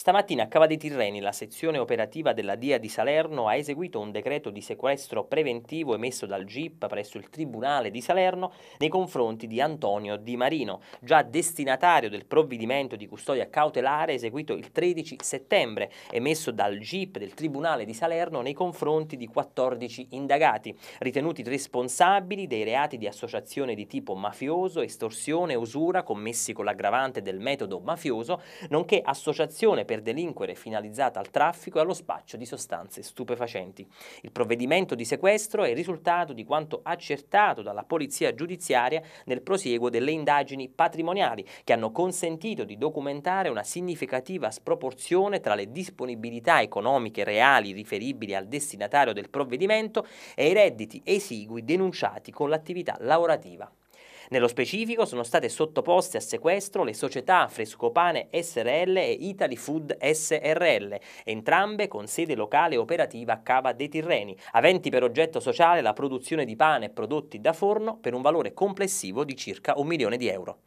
Stamattina a Cava dei Tirreni la sezione operativa della DIA di Salerno ha eseguito un decreto di sequestro preventivo emesso dal GIP presso il Tribunale di Salerno nei confronti di Antonio Di Marino, già destinatario del provvedimento di custodia cautelare eseguito il 13 settembre, emesso dal GIP del Tribunale di Salerno nei confronti di 14 indagati, ritenuti responsabili dei reati di associazione di tipo mafioso, estorsione e usura commessi con l'aggravante del metodo mafioso, nonché associazione per delinquere finalizzata al traffico e allo spaccio di sostanze stupefacenti. Il provvedimento di sequestro è il risultato di quanto accertato dalla polizia giudiziaria nel prosieguo delle indagini patrimoniali che hanno consentito di documentare una significativa sproporzione tra le disponibilità economiche reali riferibili al destinatario del provvedimento e i redditi esigui denunciati con l'attività lavorativa nello specifico sono state sottoposte a sequestro le società Frescopane SRL e Italy Food SRL, entrambe con sede locale operativa a Cava dei Tirreni, aventi per oggetto sociale la produzione di pane e prodotti da forno per un valore complessivo di circa un milione di euro.